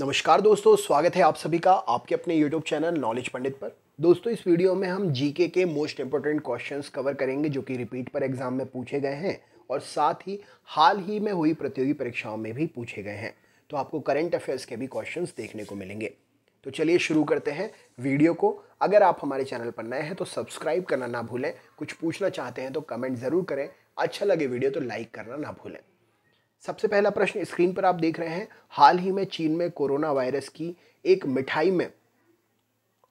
नमस्कार दोस्तों स्वागत है आप सभी का आपके अपने यूट्यूब चैनल नॉलेज पंडित पर दोस्तों इस वीडियो में हम जीके के मोस्ट इंपॉर्टेंट क्वेश्चंस कवर करेंगे जो कि रिपीट पर एग्जाम में पूछे गए हैं और साथ ही हाल ही में हुई प्रतियोगी परीक्षाओं में भी पूछे गए हैं तो आपको करेंट अफेयर्स के भी क्वेश्चन देखने को मिलेंगे तो चलिए शुरू करते हैं वीडियो को अगर आप हमारे चैनल पर नए हैं तो सब्सक्राइब करना ना भूलें कुछ पूछना चाहते हैं तो कमेंट ज़रूर करें अच्छा लगे वीडियो तो लाइक करना ना भूलें सबसे पहला प्रश्न स्क्रीन पर आप देख रहे हैं हाल ही में चीन में कोरोना वायरस की एक मिठाई में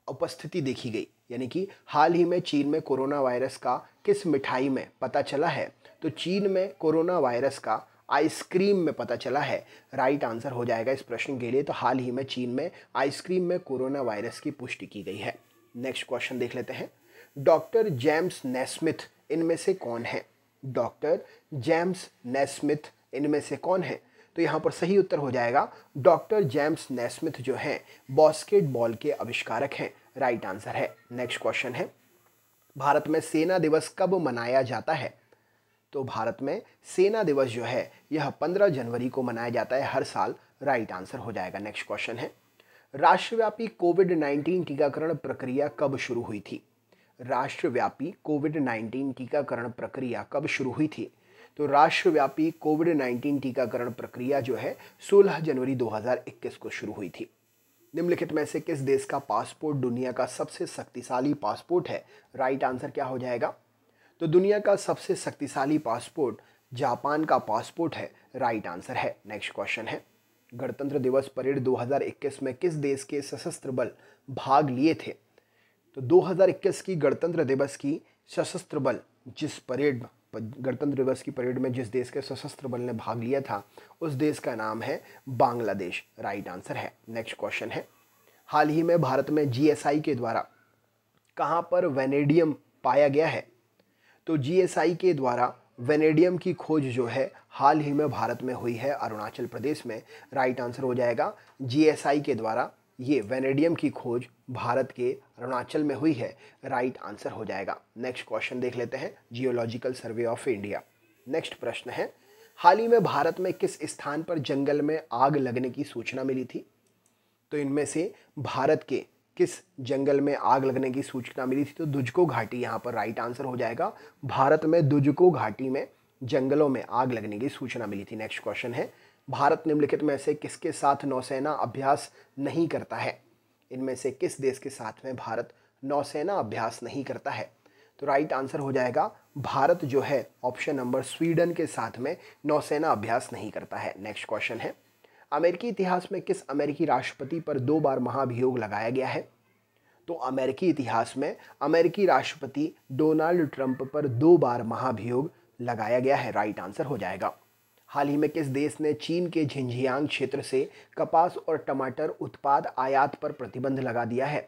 उपस्थिति देखी गई यानी कि हाल ही में चीन में कोरोना वायरस का किस मिठाई में पता चला है तो चीन में कोरोना वायरस का आइसक्रीम में पता चला है राइट आंसर हो जाएगा इस प्रश्न के लिए तो हाल ही में चीन में आइसक्रीम में कोरोना वायरस की पुष्टि की गई है नेक्स्ट क्वेश्चन देख लेते हैं डॉक्टर जेम्स नेस्मिथ इनमें से कौन है डॉक्टर जेम्स नेस्मिथ इनमें से कौन है तो यहाँ पर सही उत्तर हो जाएगा डॉक्टर जेम्स नेस्मिथ जो हैं बॉस्केटबॉल के आविष्कारक हैं राइट आंसर है नेक्स्ट क्वेश्चन है भारत में सेना दिवस कब मनाया जाता है तो भारत में सेना दिवस जो है यह 15 जनवरी को मनाया जाता है हर साल राइट आंसर हो जाएगा नेक्स्ट क्वेश्चन है राष्ट्रव्यापी कोविड 19 टीकाकरण प्रक्रिया कब शुरू हुई थी राष्ट्रव्यापी कोविड 19 टीकाकरण प्रक्रिया कब शुरू हुई थी तो राष्ट्रव्यापी कोविड 19 टीकाकरण प्रक्रिया जो है 16 जनवरी 2021 को शुरू हुई थी निम्नलिखित में से किस देश का पासपोर्ट दुनिया का सबसे शक्तिशाली पासपोर्ट है राइट आंसर क्या हो जाएगा तो दुनिया का सबसे शक्तिशाली पासपोर्ट जापान का पासपोर्ट है राइट आंसर है नेक्स्ट क्वेश्चन है गणतंत्र दिवस परेड 2021 में किस देश के सशस्त्र बल भाग लिए थे तो 2021 की गणतंत्र दिवस की सशस्त्र बल जिस परेड गणतंत्र दिवस की परेड में जिस देश के सशस्त्र बल ने भाग लिया था उस देश का नाम है बांग्लादेश राइट आंसर है नेक्स्ट क्वेश्चन है हाल ही में भारत में जीएसआई के द्वारा कहाँ पर वेनेडियम पाया गया है तो जीएसआई के द्वारा वेनेडियम की खोज जो है हाल ही में भारत में हुई है अरुणाचल प्रदेश में राइट आंसर हो जाएगा जीएसआई के द्वारा ये वेनेडियम की खोज भारत के अरुणाचल में हुई है राइट आंसर हो जाएगा नेक्स्ट क्वेश्चन देख लेते हैं geological survey of India next प्रश्न है हाल ही में भारत में किस स्थान पर जंगल में आग लगने की सूचना मिली थी तो इनमें से भारत के किस जंगल में आग लगने की सूचना मिली थी तो दुजको घाटी यहाँ पर राइट आंसर हो जाएगा भारत में दुजको घाटी में जंगलों में आग लगने की सूचना मिली थी नेक्स्ट क्वेश्चन है भारत निम्नलिखित में से किसके साथ नौसेना अभ्यास नहीं करता है इनमें से किस देश के साथ में भारत नौसेना अभ्यास नहीं करता है तो राइट आंसर हो जाएगा भारत जो है ऑप्शन नंबर स्वीडन के साथ में नौसेना अभ्यास नहीं करता है नेक्स्ट क्वेश्चन है अमेरिकी इतिहास में किस अमेरिकी राष्ट्रपति पर दो बार महाभियोग लगाया गया है तो अमेरिकी इतिहास में अमेरिकी राष्ट्रपति डोनाल्ड ट्रंप पर दो बार महाभियोग लगाया गया है राइट आंसर हो जाएगा हाल ही में किस देश ने चीन के झिंझियांग क्षेत्र से कपास और टमाटर उत्पाद आयात पर प्रतिबंध लगा दिया है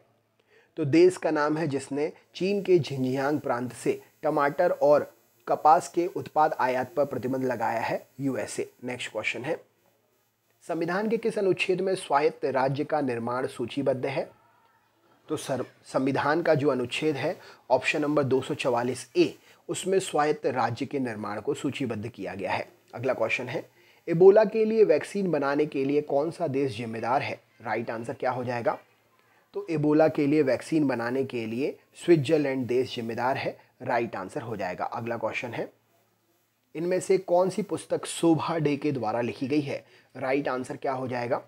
तो देश का नाम है जिसने चीन के झिंझियांग प्रांत से टमाटर और कपास के उत्पाद आयात पर प्रतिबंध लगाया है यूएसए नेक्स्ट क्वेश्चन है संविधान के किस अनुच्छेद में स्वायत्त राज्य का निर्माण सूचीबद्ध है तो सर संविधान का जो अनुच्छेद है ऑप्शन नंबर 244 ए उसमें स्वायत्त राज्य के निर्माण को सूचीबद्ध किया गया है अगला क्वेश्चन है इबोला के लिए वैक्सीन बनाने के लिए कौन सा देश जिम्मेदार है राइट आंसर क्या हो जाएगा तो इबोला के लिए वैक्सीन बनाने के लिए स्विट्जरलैंड देश जिम्मेदार है राइट आंसर हो जाएगा अगला क्वेश्चन है इनमें से कौन सी पुस्तक शोभा डे के द्वारा लिखी गई है राइट आंसर क्या हो जाएगा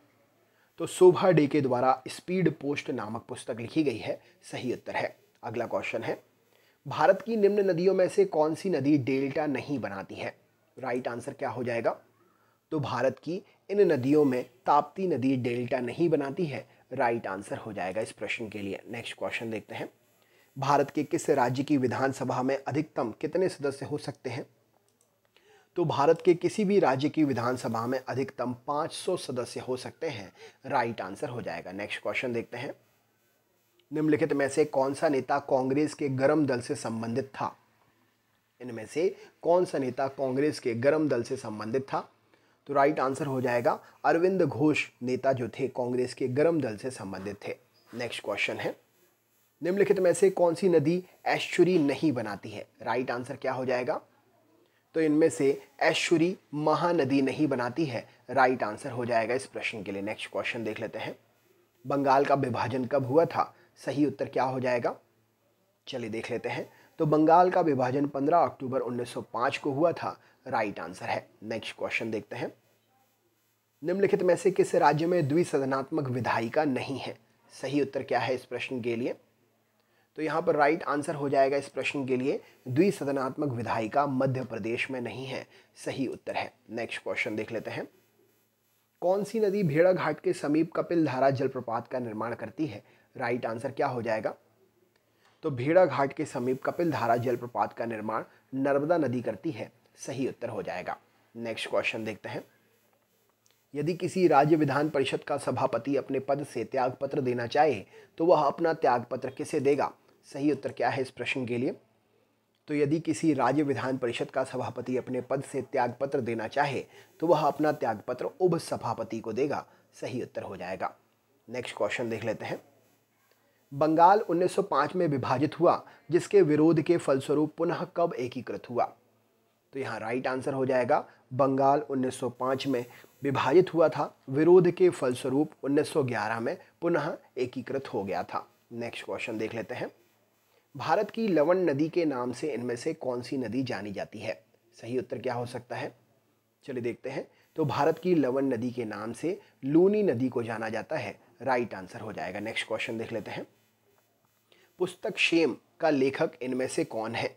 तो शोभा डे के द्वारा स्पीड पोस्ट नामक पुस्तक लिखी गई है सही उत्तर है अगला क्वेश्चन है भारत की निम्न नदियों में से कौन सी नदी डेल्टा नहीं बनाती है राइट आंसर क्या हो जाएगा तो भारत की इन नदियों में ताप्ती नदी डेल्टा नहीं बनाती है राइट आंसर हो जाएगा इस प्रश्न के लिए नेक्स्ट क्वेश्चन देखते हैं भारत के किस राज्य की विधानसभा में अधिकतम कितने सदस्य हो सकते हैं तो भारत के किसी भी राज्य की विधानसभा में अधिकतम 500 सदस्य हो सकते हैं राइट आंसर हो जाएगा नेक्स्ट क्वेश्चन देखते हैं निम्नलिखित में से कौन सा नेता कांग्रेस के गर्म दल से संबंधित था इनमें से कौन सा नेता कांग्रेस के गर्म दल से संबंधित था तो राइट आंसर हो जाएगा अरविंद घोष नेता जो थे कांग्रेस के गर्म दल से संबंधित थे नेक्स्ट क्वेश्चन है निम्नलिखित में से कौन सी नदी ऐश्वरी नहीं बनाती है राइट आंसर क्या हो जाएगा तो इनमें से ऐश्वरी महानदी नहीं बनाती है राइट आंसर हो जाएगा इस प्रश्न के लिए नेक्स्ट क्वेश्चन देख लेते हैं बंगाल का विभाजन कब हुआ था सही उत्तर क्या हो जाएगा चलिए देख लेते हैं तो बंगाल का विभाजन 15 अक्टूबर 1905 को हुआ था राइट आंसर है नेक्स्ट क्वेश्चन देखते हैं निम्नलिखित में से किस राज्य में द्विसदनात्मक विधायिका नहीं है सही उत्तर क्या है इस प्रश्न के लिए तो यहाँ पर राइट आंसर हो जाएगा इस प्रश्न के लिए द्विसदनात्मक विधायिका मध्य प्रदेश में नहीं है सही उत्तर है नेक्स्ट क्वेश्चन देख लेते हैं कौन सी नदी भेड़ाघाट के समीप कपिल धारा जलप्रपात का निर्माण करती है राइट आंसर क्या हो जाएगा तो भेड़ा घाट के समीप कपिल धारा जलप्रपात का निर्माण नर्मदा नदी करती है सही उत्तर हो जाएगा नेक्स्ट क्वेश्चन देखते हैं यदि किसी राज्य विधान परिषद का सभापति अपने पद से त्यागपत्र देना चाहे तो वह अपना त्यागपत्र किसे देगा सही उत्तर क्या है इस प्रश्न के लिए तो यदि किसी राज्य विधान परिषद का सभापति अपने पद से त्यागपत्र देना चाहे तो वह अपना त्यागपत्र उप सभापति को देगा सही उत्तर हो जाएगा नेक्स्ट क्वेश्चन देख लेते हैं बंगाल 1905 में विभाजित हुआ जिसके विरोध के फलस्वरूप पुनः कब एकीकृत हुआ तो यहाँ राइट आंसर हो जाएगा बंगाल 1905 में विभाजित हुआ था विरोध के फलस्वरूप 1911 में पुनः एकीकृत हो गया था नेक्स्ट क्वेश्चन देख लेते हैं भारत की लवण नदी के नाम से इनमें से कौन सी नदी जानी जाती है सही उत्तर क्या हो सकता है चलिए देखते हैं तो भारत की लवण नदी के नाम से लूनी नदी को जाना जाता है राइट आंसर हो जाएगा नेक्स्ट क्वेश्चन देख लेते हैं पुस्तक शेम का लेखक इनमें से कौन है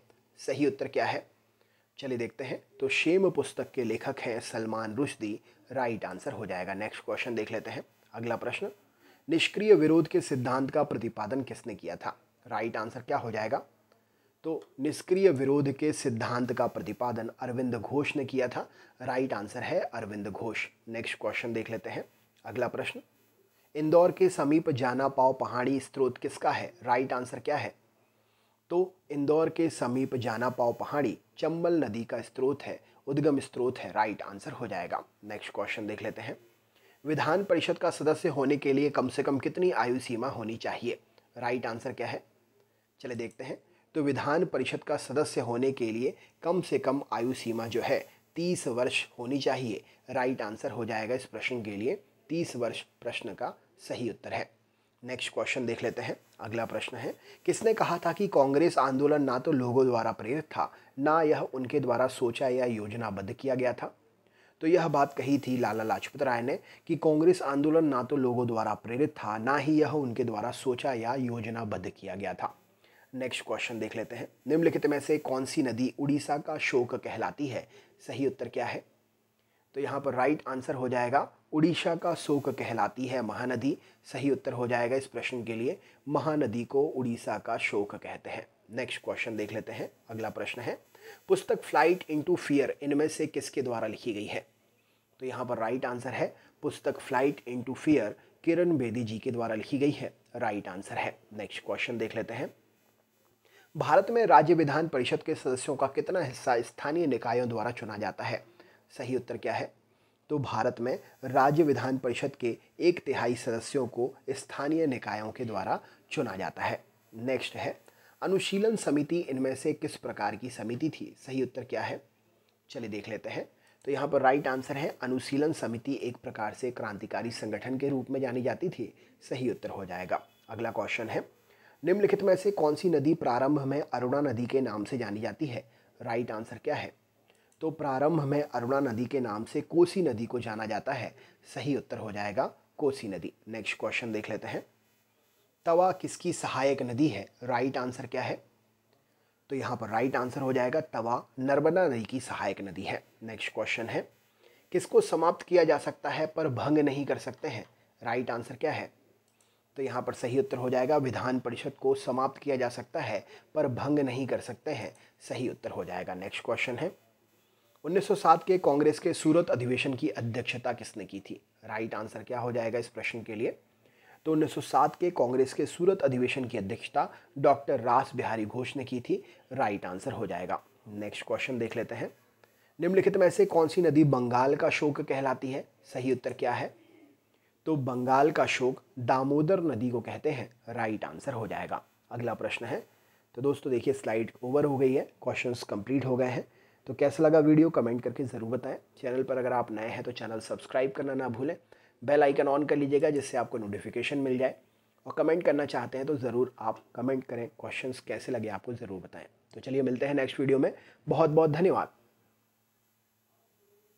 सही उत्तर क्या है चलिए देखते हैं तो शेम पुस्तक के लेखक हैं सलमान रुश्दी राइट आंसर हो जाएगा नेक्स्ट क्वेश्चन देख लेते हैं अगला प्रश्न निष्क्रिय विरोध के सिद्धांत का प्रतिपादन किसने किया था राइट आंसर क्या हो जाएगा तो निष्क्रिय विरोध के सिद्धांत का प्रतिपादन अरविंद घोष ने किया था राइट आंसर है अरविंद घोष नेक्स्ट क्वेश्चन देख लेते हैं अगला प्रश्न इंदौर के समीप जाना पाओ पहाड़ी स्त्रोत किसका है राइट आंसर क्या है तो इंदौर के समीप जाना पाओ पहाड़ी चंबल नदी का स्त्रोत है उद्गम स्त्रोत है राइट आंसर हो जाएगा नेक्स्ट क्वेश्चन देख लेते हैं विधान परिषद का सदस्य होने के लिए कम से कम कितनी आयु सीमा होनी चाहिए राइट आंसर क्या है चले देखते हैं तो विधान परिषद का सदस्य होने के लिए कम से कम आयु सीमा जो है तीस वर्ष होनी चाहिए राइट आंसर हो जाएगा इस प्रश्न के लिए तीस वर्ष प्रश्न का सही उत्तर है नेक्स्ट क्वेश्चन देख लेते हैं अगला प्रश्न है किसने कहा था कि कांग्रेस आंदोलन ना तो लोगों द्वारा प्रेरित था ना यह उनके द्वारा सोचा या योजनाबद्ध किया गया था तो यह बात कही थी लाला लाजपत राय ने कि कांग्रेस आंदोलन ना तो लोगों द्वारा प्रेरित था ना ही यह उनके द्वारा सोचा या योजनाबद्ध किया गया था नेक्स्ट क्वेश्चन देख लेते हैं निम्नलिखित में से कौन सी नदी उड़ीसा का शोक कहलाती है सही उत्तर क्या है तो यहाँ पर राइट आंसर हो जाएगा उड़ीसा का शोक कहलाती है महानदी सही उत्तर हो जाएगा इस प्रश्न के लिए महानदी को उड़ीसा का शोक कहते हैं नेक्स्ट क्वेश्चन देख लेते हैं अगला प्रश्न है पुस्तक फ्लाइट इनटू फियर इनमें से किसके द्वारा लिखी गई है तो यहाँ पर राइट आंसर है पुस्तक flight into fear Kiran Bedi ji के द्वारा लिखी गई है राइट आंसर है नेक्स्ट क्वेश्चन देख लेते हैं भारत में राज्य विधान परिषद के सदस्यों का कितना हिस्सा स्थानीय निकायों द्वारा चुना जाता है सही उत्तर क्या है तो भारत में राज्य विधान परिषद के एक तिहाई सदस्यों को स्थानीय निकायों के द्वारा चुना जाता है नेक्स्ट है अनुशीलन समिति इनमें से किस प्रकार की समिति थी सही उत्तर क्या है चलिए देख लेते हैं तो यहाँ पर राइट आंसर है अनुशीलन समिति एक प्रकार से क्रांतिकारी संगठन के रूप में जानी जाती थी सही उत्तर हो जाएगा अगला क्वेश्चन है निम्नलिखित में से कौन सी नदी प्रारंभ में अरुणा नदी के नाम से जानी जाती है राइट आंसर क्या है तो प्रारंभ में अरुणा नदी के नाम से कोसी नदी को जाना जाता है सही उत्तर हो जाएगा कोसी नदी नेक्स्ट क्वेश्चन देख लेते हैं तवा किसकी सहायक नदी है राइट आंसर क्या है तो यहाँ पर राइट आंसर हो जाएगा तवा नर्मदा नदी की सहायक नदी है नेक्स्ट क्वेश्चन है किसको समाप्त किया जा सकता है पर भंग नहीं कर सकते हैं राइट आंसर क्या है तो यहाँ पर सही उत्तर हो जाएगा विधान परिषद को समाप्त किया जा सकता है पर भंग नहीं कर सकते हैं सही उत्तर हो जाएगा नेक्स्ट क्वेश्चन है 1907 के कांग्रेस के सूरत अधिवेशन की अध्यक्षता किसने की थी राइट आंसर क्या हो जाएगा इस प्रश्न के लिए तो 1907 के कांग्रेस के सूरत अधिवेशन की अध्यक्षता डॉक्टर रास बिहारी घोष ने की थी राइट आंसर हो जाएगा नेक्स्ट क्वेश्चन देख लेते हैं निम्नलिखित में से कौन सी नदी बंगाल का शोक कहलाती है सही उत्तर क्या है तो बंगाल का शोक दामोदर नदी को कहते हैं राइट आंसर हो जाएगा अगला प्रश्न है तो दोस्तों देखिए स्लाइड ओवर हो गई है क्वेश्चंस कंप्लीट हो गए हैं तो कैसा लगा वीडियो कमेंट करके ज़रूर बताएं चैनल पर अगर आप नए हैं तो चैनल सब्सक्राइब करना ना भूलें बेल आइकन ऑन कर लीजिएगा जिससे आपको नोटिफिकेशन मिल जाए और कमेंट करना चाहते हैं तो ज़रूर आप कमेंट करें क्वेश्चंस कैसे लगे आपको ज़रूर बताएं तो चलिए मिलते हैं नेक्स्ट वीडियो में बहुत बहुत धन्यवाद